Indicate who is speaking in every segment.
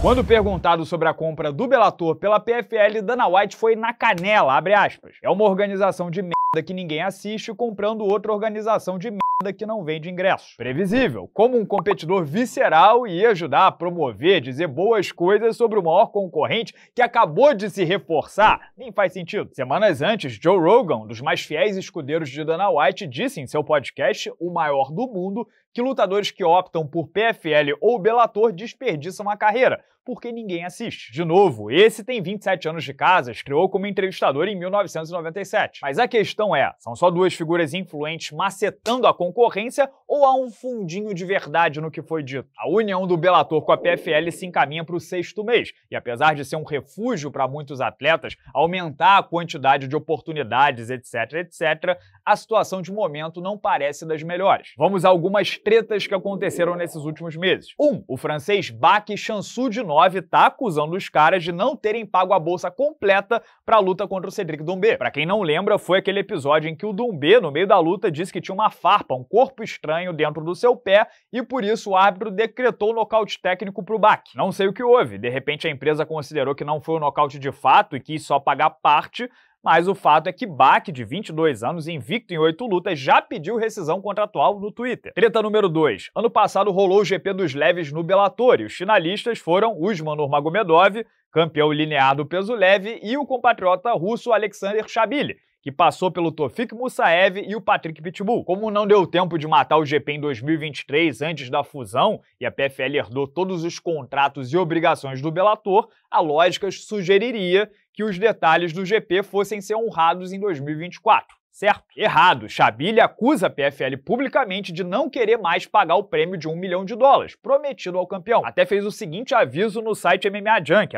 Speaker 1: Quando perguntado sobre a compra do Bellator pela PFL, Dana White foi na canela, abre aspas. É uma organização de merda que ninguém assiste comprando outra organização de merda que não vende ingressos. Previsível, como um competidor visceral e ajudar a promover, dizer boas coisas sobre o maior concorrente que acabou de se reforçar, nem faz sentido. Semanas antes, Joe Rogan, dos mais fiéis escudeiros de Dana White, disse em seu podcast, o maior do mundo, que lutadores que optam por PFL ou Bellator desperdiçam a carreira, porque ninguém assiste. De novo, esse tem 27 anos de casa, estreou como entrevistador em 1997. Mas a questão é, são só duas figuras influentes macetando a concorrência ou há um fundinho de verdade no que foi dito? A união do Bellator com a PFL se encaminha para o sexto mês, e apesar de ser um refúgio para muitos atletas, aumentar a quantidade de oportunidades, etc, etc, a situação de momento não parece das melhores. Vamos a algumas tretas que aconteceram nesses últimos meses. Um, o francês Baque Chansu de Nord 2019 está acusando os caras de não terem pago a bolsa completa para a luta contra o Cedric Doumbé. Para quem não lembra, foi aquele episódio em que o Doumbé, no meio da luta, disse que tinha uma farpa, um corpo estranho dentro do seu pé e por isso o árbitro decretou o nocaute técnico para o Bach. Não sei o que houve, de repente a empresa considerou que não foi um nocaute de fato e quis só pagar parte, mas o fato é que Bach, de 22 anos, invicto em oito lutas, já pediu rescisão contratual no Twitter. Treta número 2. Ano passado rolou o GP dos leves no Bellator e os finalistas foram Usman Nurmagomedov, campeão linear do peso leve, e o compatriota russo Alexander Shabili, que passou pelo Tofik Musaev e o Patrick Pitbull. Como não deu tempo de matar o GP em 2023 antes da fusão e a PFL herdou todos os contratos e obrigações do Bellator, a lógica sugeriria que os detalhes do GP fossem ser honrados em 2024. Certo? Errado. Chabille acusa a PFL publicamente de não querer mais pagar o prêmio de um milhão de dólares, prometido ao campeão. Até fez o seguinte aviso no site MMA Junk,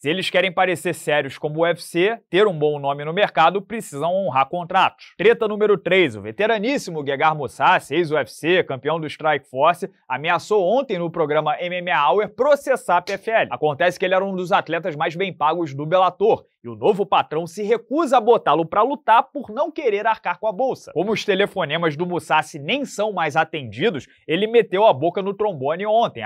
Speaker 1: Se eles querem parecer sérios como o UFC, ter um bom nome no mercado, precisam honrar contratos. Treta número 3. O veteraníssimo Gegard Mousasi, ex-UFC, campeão do Strikeforce, ameaçou ontem no programa MMA Hour processar a PFL. Acontece que ele era um dos atletas mais bem pagos do Bellator e o novo patrão se recusa a botá-lo para lutar por não querer arcar com a bolsa. Como os telefonemas do Mussassi nem são mais atendidos, ele meteu a boca no trombone ontem,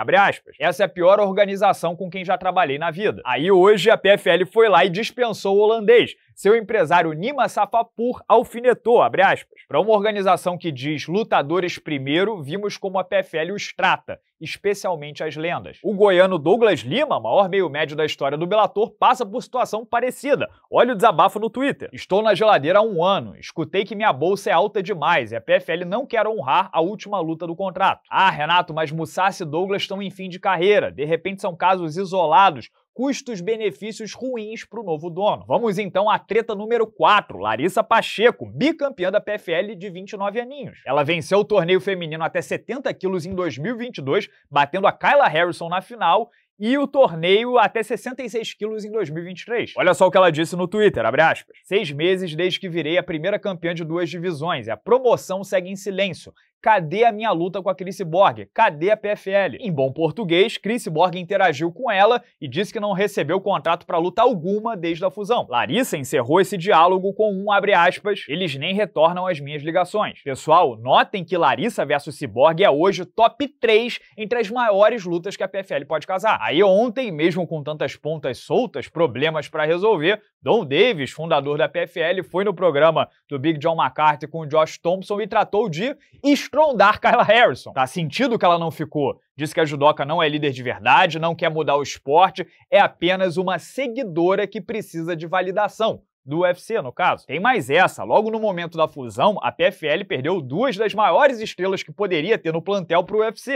Speaker 1: Essa é a pior organização com quem já trabalhei na vida. Aí hoje a PFL foi lá e dispensou o holandês, seu empresário Nima Safapur alfinetou, abre aspas. Para uma organização que diz lutadores primeiro, vimos como a PFL os trata, especialmente as lendas. O goiano Douglas Lima, maior meio médio da história do Belator, passa por situação parecida. Olha o desabafo no Twitter. Estou na geladeira há um ano, escutei que minha bolsa é alta demais e a PFL não quer honrar a última luta do contrato. Ah, Renato, mas Mussassi e Douglas estão em fim de carreira, de repente são casos isolados custos-benefícios ruins para o novo dono. Vamos então à treta número 4, Larissa Pacheco, bicampeã da PFL de 29 aninhos. Ela venceu o torneio feminino até 70 quilos em 2022, batendo a Kyla Harrison na final e o torneio até 66 quilos em 2023. Olha só o que ela disse no Twitter, abre aspas. Seis meses desde que virei a primeira campeã de duas divisões e a promoção segue em silêncio. Cadê a minha luta com a Chris Borg? Cadê a PFL? Em bom português, Chris Borg interagiu com ela e disse que não recebeu contrato para luta alguma desde a fusão. Larissa encerrou esse diálogo com um abre aspas, eles nem retornam as minhas ligações. Pessoal, notem que Larissa versus Cyborg é hoje top 3 entre as maiores lutas que a PFL pode casar. Aí ontem, mesmo com tantas pontas soltas, problemas para resolver, Don Davis, fundador da PFL, foi no programa do Big John McCarthy com o Josh Thompson e tratou de estrondar Kyla Harrison. Tá sentido que ela não ficou. Diz que a judoca não é líder de verdade, não quer mudar o esporte, é apenas uma seguidora que precisa de validação do UFC, no caso. Tem mais essa. Logo no momento da fusão, a PFL perdeu duas das maiores estrelas que poderia ter no plantel para o UFC.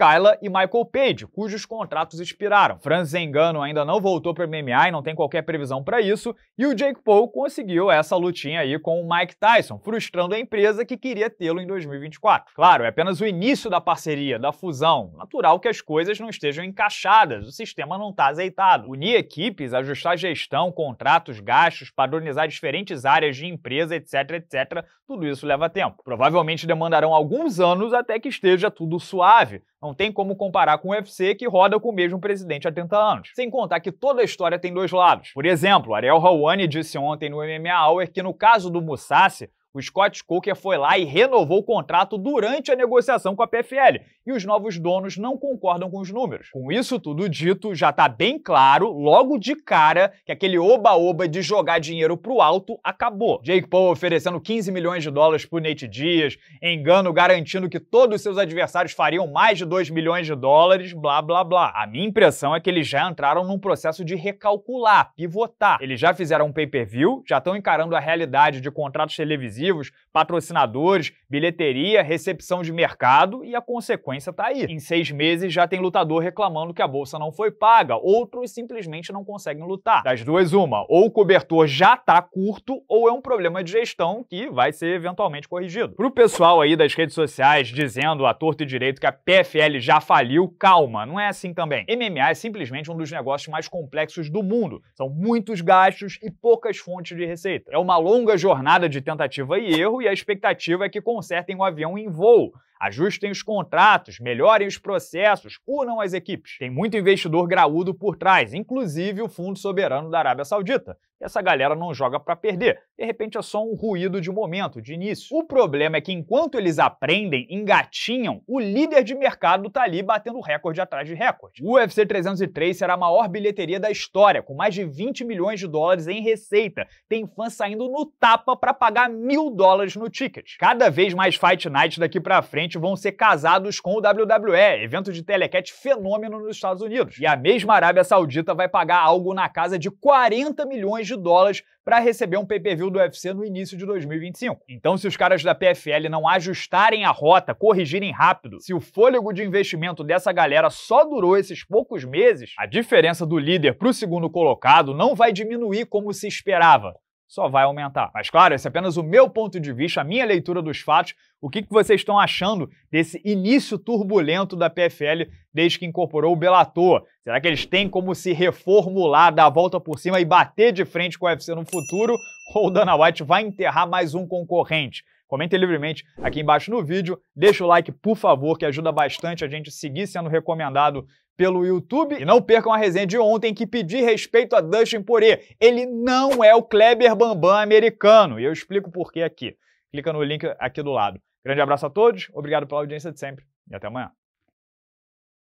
Speaker 1: Kyla e Michael Page, cujos contratos expiraram. Franz Zengano ainda não voltou para o MMA e não tem qualquer previsão para isso, e o Jake Paul conseguiu essa lutinha aí com o Mike Tyson, frustrando a empresa que queria tê-lo em 2024. Claro, é apenas o início da parceria, da fusão. Natural que as coisas não estejam encaixadas, o sistema não está azeitado. Unir equipes, ajustar gestão, contratos, gastos, padronizar diferentes áreas de empresa, etc, etc, tudo isso leva tempo. Provavelmente demandarão alguns anos até que esteja tudo suave, não tem como comparar com o UFC que roda com o mesmo presidente há 30 anos. Sem contar que toda a história tem dois lados. Por exemplo, Ariel Hawani disse ontem no MMA Hour que no caso do Musashi, o Scott Coker foi lá e renovou o contrato durante a negociação com a PFL, e os novos donos não concordam com os números. Com isso tudo dito, já está bem claro, logo de cara, que aquele oba-oba de jogar dinheiro pro alto acabou. Jake Paul oferecendo 15 milhões de dólares pro Nate Dias, engano garantindo que todos os seus adversários fariam mais de 2 milhões de dólares, blá blá blá. A minha impressão é que eles já entraram num processo de recalcular, pivotar. Eles já fizeram um pay-per-view, já estão encarando a realidade de contratos televisivos adesivos, patrocinadores, bilheteria, recepção de mercado e a consequência tá aí. Em seis meses já tem lutador reclamando que a bolsa não foi paga, outros simplesmente não conseguem lutar. Das duas, uma, ou o cobertor já tá curto ou é um problema de gestão que vai ser eventualmente corrigido. Pro pessoal aí das redes sociais dizendo a torto e direito que a PFL já faliu, calma, não é assim também. MMA é simplesmente um dos negócios mais complexos do mundo. São muitos gastos e poucas fontes de receita. É uma longa jornada de tentativa tentativa e erro, e a expectativa é que consertem o avião em voo. Ajustem os contratos, melhorem os processos, unam as equipes. Tem muito investidor graúdo por trás, inclusive o Fundo Soberano da Arábia Saudita. Essa galera não joga para perder. De repente é só um ruído de momento, de início. O problema é que enquanto eles aprendem, engatinham, o líder de mercado tá ali batendo recorde atrás de recorde. O UFC 303 será a maior bilheteria da história, com mais de 20 milhões de dólares em receita. Tem fã saindo no tapa para pagar mil dólares no ticket. Cada vez mais Fight Night daqui para frente provavelmente vão ser casados com o WWE, evento de telecat fenômeno nos Estados Unidos. E a mesma Arábia Saudita vai pagar algo na casa de 40 milhões de dólares para receber um pay-per-view do UFC no início de 2025. Então, se os caras da PFL não ajustarem a rota, corrigirem rápido, se o fôlego de investimento dessa galera só durou esses poucos meses, a diferença do líder para o segundo colocado não vai diminuir como se esperava só vai aumentar. Mas claro, esse é apenas o meu ponto de vista, a minha leitura dos fatos, o que, que vocês estão achando desse início turbulento da PFL desde que incorporou o Bellator? Será que eles têm como se reformular, dar a volta por cima e bater de frente com o UFC no futuro? Ou o Dana White vai enterrar mais um concorrente? Comentem livremente aqui embaixo no vídeo, deixa o like, por favor, que ajuda bastante a gente seguir sendo recomendado pelo YouTube. E não percam a resenha de ontem que pedi respeito a Dustin Poirier. Ele não é o Kleber Bambam americano, e eu explico por que aqui. Clica no link aqui do lado. Grande abraço a todos, obrigado pela audiência de sempre e até amanhã.